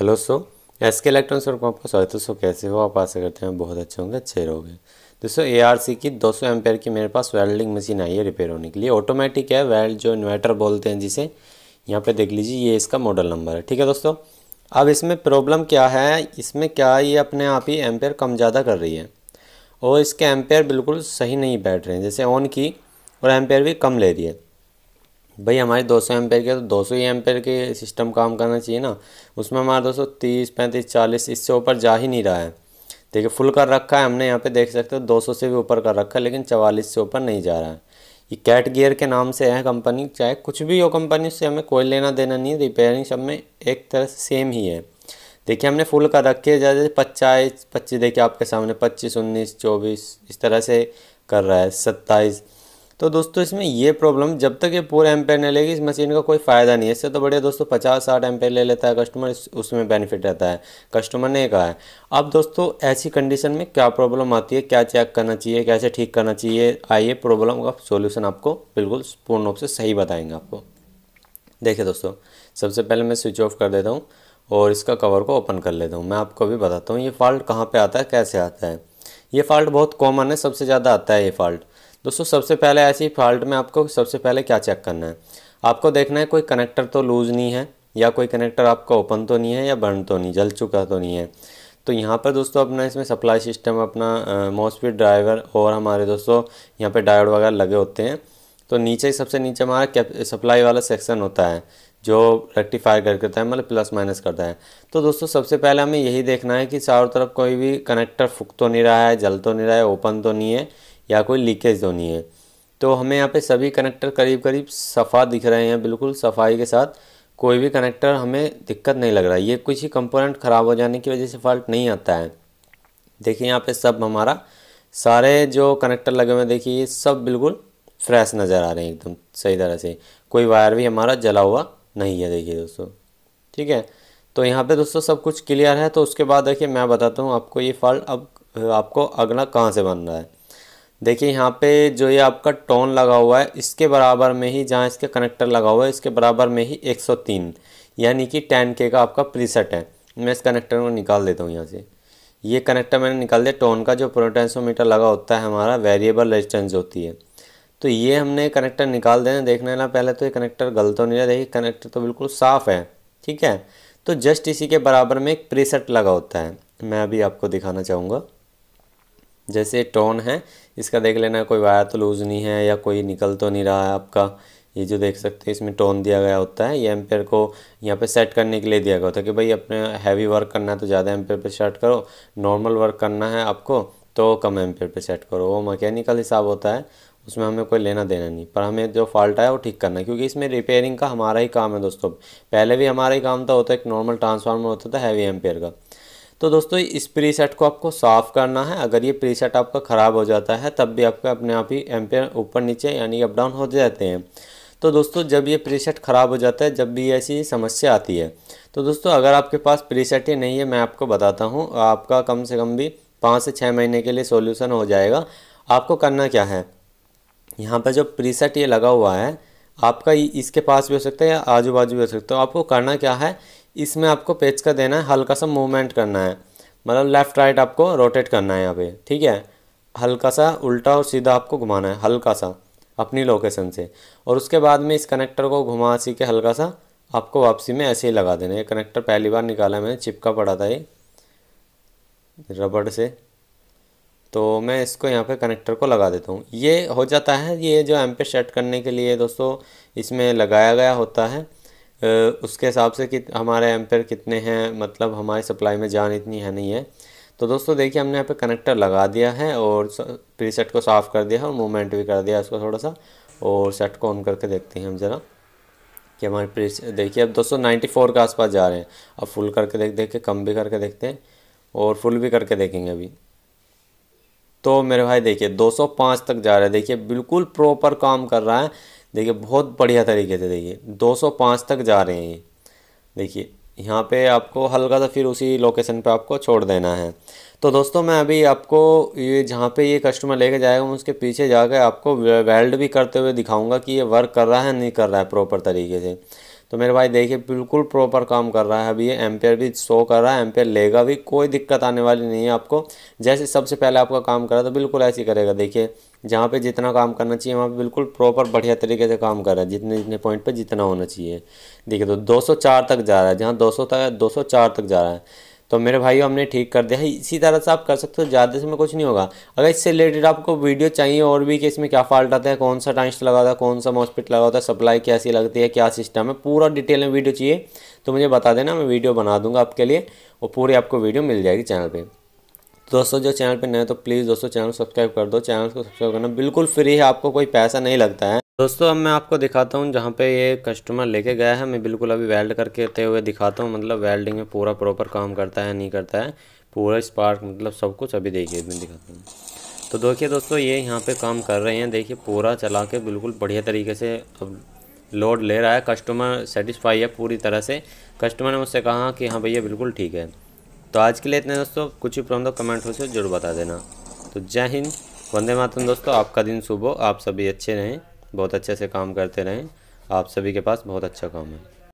hello so S K electronics और आपका स्वागत है सो कैसे हो आप आशा करते हैं बहुत अच्छे होंगे अच्छे रहोगे दोस्तों ए आर सी की 200 एम्पेयर की मेरे पास वेल्डिंग मशीन आई है रिपेयर होने के लिए ऑटोमेटिक है वेल्ड जो इन्वर्टर बोलते हैं जिसे यहाँ पे देख लीजिए ये इसका मॉडल नंबर है ठीक है दोस्तों अब इसमें प्रॉब्लम क्या है इसमें क्या ये अपने आप ही एम्पेयर कम ज़्यादा कर रही है और इसके एम्पेयर बिल्कुल सही नहीं बैठ रहे हैं जैसे ऑन की और एम्पेयर भी कम ले रही है भाई हमारे दो सौ एम्पेयर के तो दो सौ ही एम्पेयर के सिस्टम काम करना चाहिए ना उसमें हमारा दोस्तों तीस पैंतीस चालीस इससे ऊपर जा ही नहीं रहा है देखिए फुल कर रखा है हमने यहाँ पे देख सकते हो 200 से भी ऊपर कर रखा है लेकिन चवालीस से ऊपर नहीं जा रहा है ये कैट गियर के नाम से है कंपनी चाहे कुछ भी हो कंपनी उससे हमें कोई लेना देना नहीं रिपेयरिंग सब में एक तरह सेम ही है देखिए हमने फुल कर रखी है जैसे पच्चाईस पच्चीस देखिए आपके सामने पच्चीस उन्नीस चौबीस इस तरह से कर रहा है सत्ताईस तो दोस्तों इसमें ये प्रॉब्लम जब तक ये पूरा एम्पेयर नहीं लेगी इस मशीन का कोई फ़ायदा नहीं है इससे तो बढ़िया दोस्तों पचास साठ एम्पेयर ले लेता है कस्टमर उसमें बेनिफिट रहता है कस्टमर ने कहा है अब दोस्तों ऐसी कंडीशन में क्या प्रॉब्लम आती है क्या चेक करना चाहिए कैसे ठीक करना चाहिए आइए प्रॉब्लम का सोल्यूशन आपको बिल्कुल पूर्ण रूप से सही बताएंगे आपको देखिए दोस्तों सबसे पहले मैं स्विच ऑफ कर देता हूँ और इसका कवर को ओपन कर लेता हूँ मैं आपको भी बताता हूँ ये फॉल्ट कहाँ पे आता है कैसे आता है ये फॉल्ट बहुत कॉमन है सबसे ज़्यादा आता है ये फॉल्ट दोस्तों सबसे पहले ऐसी फॉल्ट में आपको सबसे पहले क्या चेक करना है आपको देखना है कोई कनेक्टर तो लूज़ नहीं है या कोई कनेक्टर आपका ओपन तो नहीं है या बर्न तो नहीं जल चुका तो नहीं है तो यहाँ पर दोस्तों अपना इसमें सप्लाई सिस्टम अपना मोस्फीट ड्राइवर और हमारे दोस्तों यहाँ पर डायोड वगैरह लगे होते हैं तो नीचे सबसे नीचे हमारा सप्लाई वाला सेक्शन होता है जो रेक्टिफाई कर करता है मतलब प्लस माइनस करता है तो दोस्तों सबसे पहले हमें यही देखना है कि चारों तरफ कोई भी कनेक्टर फुक तो नहीं रहा है जल तो नहीं रहा है ओपन तो नहीं है या कोई लीकेज तो होनी है तो हमें यहाँ पे सभी कनेक्टर करीब करीब सफ़ा दिख रहे हैं बिल्कुल सफाई के साथ कोई भी कनेक्टर हमें दिक्कत नहीं लग रहा है ये कुछ ही कंपोनेंट ख़राब हो जाने की वजह से फॉल्ट नहीं आता है देखिए यहाँ पे सब हमारा सारे जो कनेक्टर लगे हुए हैं देखिए ये सब बिल्कुल फ्रेश नज़र आ रहे हैं एकदम सही तरह से कोई वायर भी हमारा जला हुआ नहीं है देखिए दोस्तों ठीक है तो यहाँ पर दोस्तों सब कुछ क्लियर है तो उसके बाद देखिए मैं बताता हूँ आपको ये फॉल्ट अब आपको अगला कहाँ से बन रहा है देखिए यहाँ पे जो ये आपका टोन लगा हुआ है इसके बराबर में ही जहाँ इसके कनेक्टर लगा हुआ है इसके बराबर में ही 103 यानी कि के का आपका प्रीसेट है मैं इस कनेक्टर को निकाल देता हूँ यहाँ से ये कनेक्टर मैंने निकाल दिया टोन का जो पोटेंशियोमीटर लगा होता है हमारा वेरिएबल रेजिस्टेंस होती है तो ये हमने कनेक्टर निकाल देना देखना है ना पहले तो ये कनेक्टर गलत तो नहीं रहा देखिए कनेक्टर तो बिल्कुल साफ़ है ठीक है तो जस्ट इसी के बराबर में एक प्रीसेट लगा होता है मैं अभी आपको दिखाना चाहूँगा जैसे टोन है इसका देख लेना कोई वायर तो लूज़ नहीं है या कोई निकल तो नहीं रहा है आपका ये जो देख सकते हैं इसमें टोन दिया गया होता है ये एम्पेयर को यहाँ पे सेट करने के लिए दिया गया होता है कि भाई अपने हैवी वर्क करना है तो ज़्यादा एम्पेयर पे सेट करो नॉर्मल वर्क करना है आपको तो कम एम्पेयर पे सेट करो वो मैकेनिकल हिसाब होता है उसमें हमें कोई लेना देना नहीं पर हमें जो फॉल्ट आया वो ठीक करना है क्योंकि इसमें रिपेयरिंग का हमारा ही काम है दोस्तों पहले भी हमारा ही काम था होता तो है एक नॉर्मल ट्रांसफार्मर होता था हैवी एम्पेयर का तो दोस्तों इस प्रीसेट को आपको साफ़ करना है अगर ये प्रीसेट आपका ख़राब हो जाता है तब भी आपके अपने आप ही एम्पेयर ऊपर नीचे यानी अप डाउन हो जाते हैं तो दोस्तों जब ये प्रीसेट ख़राब हो जाता है जब भी ऐसी समस्या आती है तो दोस्तों अगर आपके पास प्रीसेट ही नहीं है मैं आपको बताता हूँ आपका कम से कम भी पाँच से छः महीने के लिए सोल्यूसन हो जाएगा आपको करना क्या है यहाँ पर जो प्रीसेट ये लगा हुआ है आपका इसके पास भी हो सकता है या आजू बाजू भी हो सकता है तो आपको करना क्या है इसमें आपको पेच का देना है हल्का सा मूवमेंट करना है मतलब लेफ़्ट राइट आपको रोटेट करना है यहाँ पे ठीक है हल्का सा उल्टा और सीधा आपको घुमाना है हल्का सा अपनी लोकेशन से और उसके बाद में इस कनेक्टर को घुमा सी के हल्का सा आपको वापसी में ऐसे ही लगा देना है कनेक्टर पहली बार निकाला मैंने चिपका पड़ा था ये रबड़ से तो मैं इसको यहाँ पे कनेक्टर को लगा देता हूँ ये हो जाता है ये जो एम पे सेट करने के लिए दोस्तों इसमें लगाया गया होता है उसके हिसाब से कि हमारे एम्पेयर कितने हैं मतलब हमारी सप्लाई में जान इतनी है नहीं है तो दोस्तों देखिए हमने यहाँ पे कनेक्टर लगा दिया है और प्रीसेट को साफ़ कर दिया है और मूवमेंट भी कर दिया उसको थोड़ा सा और सेट को ऑन करके देखते हैं हम ज़रा कि हमारे प्री देखिए अब दोस्तों फोर के आसपास जा रहे हैं अब फुल करके देख देख के कम भी करके देखते हैं और फुल भी करके देखेंगे अभी तो मेरे भाई देखिए 205 तक जा रहा है देखिए बिल्कुल प्रॉपर काम कर रहा है देखिए बहुत बढ़िया तरीके से देखिए 205 तक जा रहे हैं देखिए यहाँ पे आपको हल्का सा फिर उसी लोकेशन पे आपको छोड़ देना है तो दोस्तों मैं अभी आपको ये जहाँ पे ये कस्टमर लेके जाएगा मैं उसके पीछे जाकर आपको वेल्ड भी करते हुए दिखाऊंगा कि ये वर्क कर रहा है नहीं कर रहा है प्रॉपर तरीके से तो मेरे भाई देखिए बिल्कुल प्रॉपर काम कर रहा है अभी ये एम्पेयर भी शो कर रहा है एम्पेयर लेगा भी कोई दिक्कत आने वाली नहीं है आपको जैसे सबसे पहले आपका काम करा तो बिल्कुल ऐसे ही करेगा देखिए जहाँ पे जितना काम करना चाहिए वहाँ पे बिल्कुल प्रॉपर बढ़िया तरीके से काम कर रहा है जितने जितने पॉइंट पर जितना होना चाहिए देखिए तो दो तक जा रहा है जहाँ सौ तक दो तक जा रहा है तो मेरे भाई हमने ठीक कर दिया है इसी तरह से आप कर सकते हो ज़्यादा इसमें कुछ नहीं होगा अगर इससे रिलेटेड आपको वीडियो चाहिए और भी कि इसमें क्या फॉल्ट आता है कौन सा टाइस्ट लगा था कौन सा मॉस्पिट लगा था सप्लाई कैसी लगती है क्या सिस्टम है पूरा डिटेल में वीडियो चाहिए तो मुझे बता देना मैं वीडियो बना दूंगा आपके लिए और पूरी आपको वीडियो मिल जाएगी चैनल पर तो दोस्तों जो चैनल पर नए तो प्लीज़ दोस्तों चैनल सब्सक्राइब कर दो चैनल को सब्सक्राइब करना बिल्कुल फ्री है आपको कोई पैसा नहीं लगता है दोस्तों अब मैं आपको दिखाता हूँ जहाँ पे ये कस्टमर लेके गया है मैं बिल्कुल अभी वेल्ड करके ते हुए दिखाता हूँ मतलब वेल्डिंग में पूरा प्रॉपर काम करता है नहीं करता है पूरा स्पार्क मतलब सब कुछ अभी देखिए मैं दिखाता हूँ तो देखिए दोस्तों ये यहाँ पे काम कर रहे हैं देखिए पूरा चला के बिल्कुल बढ़िया तरीके से अब लोड ले रहा है कस्टमर सेटिस्फाई है पूरी तरह से कस्टमर ने मुझसे कहा कि हाँ भैया बिल्कुल ठीक है तो आज के लिए इतने दोस्तों कुछ भी प्रॉब्लम कमेंट हो से जरूर बता देना तो जय हिंद वंदे मातरम दोस्तों आपका दिन सुबह आप सभी अच्छे रहें बहुत अच्छे से काम करते रहें आप सभी के पास बहुत अच्छा काम है